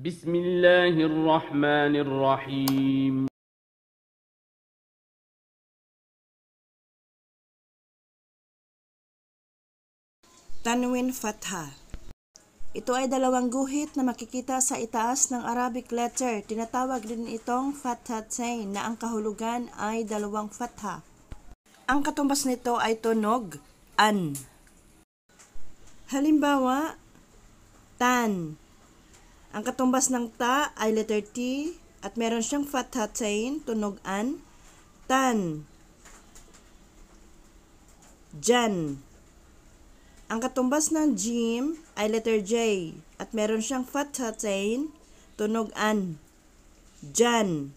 بسم الله الرحمن الرحيم Tanwin Fatha Ito ay dalawang guhit na makikita sa itaas ng Arabic letter. Tinatawag din itong Fathatain na ang kahulugan ay dalawang fatha. Ang katumbas nito ay tunog, an. Halimbawa, tan, ang katumbas ng ta ay letter T at meron siyang fathatsain, tunog-an, tan, jan. Ang katumbas ng jim ay letter J at meron siyang fathatsain, tunog-an, jan,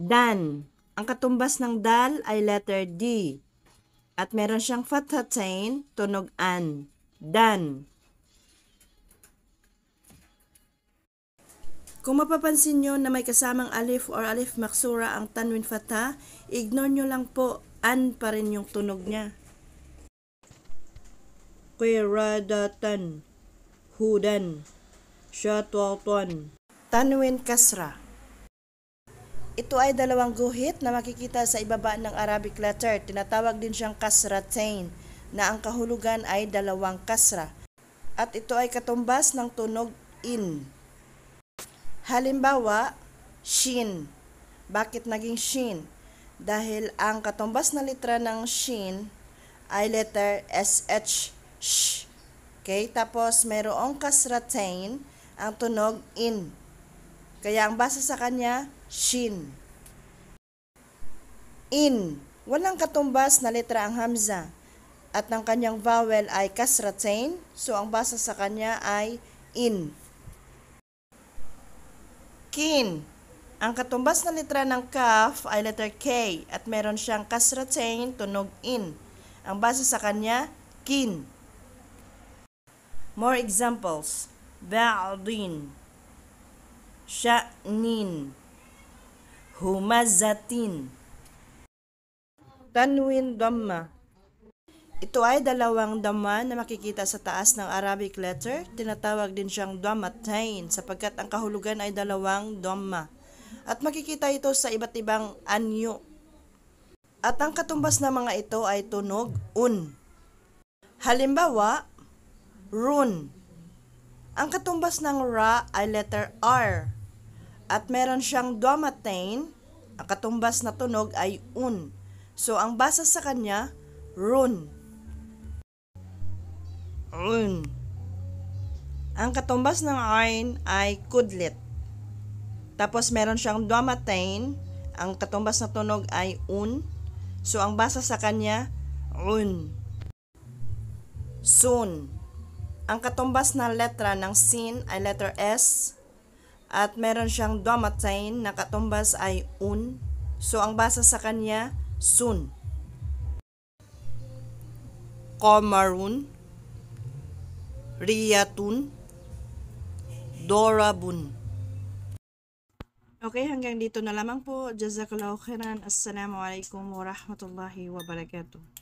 dan. Ang katumbas ng dal ay letter D at meron siyang fathatsain, tunog-an, dan. Kung mapapansin nyo na may kasamang alif or alif maksura ang tanwin fata, ignore nyo lang po, an pa rin yung tunog niya. Qiradatan, hudan, syatwatwan. Tanwin kasra. Ito ay dalawang guhit na makikita sa ibaba ng Arabic letter. Tinatawag din siyang kasratain na ang kahulugan ay dalawang kasra. At ito ay katumbas ng tunog in. Halimbawa, shin. Bakit naging shin? Dahil ang katumbas na litra ng shin ay letter SH, sh. Okay, tapos mayroong kasratain ang tunog in. Kaya ang basa sa kanya, shin. In. Walang katumbas na letra ang hamza at ng kanyang vowel ay kasratain, so ang basa sa kanya ay in kin. Ang katumbas na litra ng kaf ay letter K at meron siyang kasratain tunog in. Ang base sa kanya, kin. More examples. Ba'din. Sha'nin. Humazatin. Tanwin Dhamma. Ito ay dalawang dama na makikita sa taas ng Arabic letter. Tinatawag din siyang dhammatain sapagkat ang kahulugan ay dalawang dhamma. At makikita ito sa iba't ibang anyo. At ang katumbas ng mga ito ay tunog un. Halimbawa, run. Ang katumbas ng ra ay letter R. At meron siyang dhammatain. Ang katumbas na tunog ay un. So ang basa sa kanya, run un. Ang katumbas ng ein ay kudlit. Tapos meron siyang duamatain, ang katumbas na tunog ay un. So ang basa sa kanya, un. Sun. Ang katumbas na letra ng sin ay letter S at meron siyang duamatain na katumbas ay un. So ang basa sa kanya, sun. Komarun Riyatun, Dorabun. Okay, hanggang dito na lamang po. Jazakallahu khairan. Assalamualaikum warahmatullahi wabarakatuh.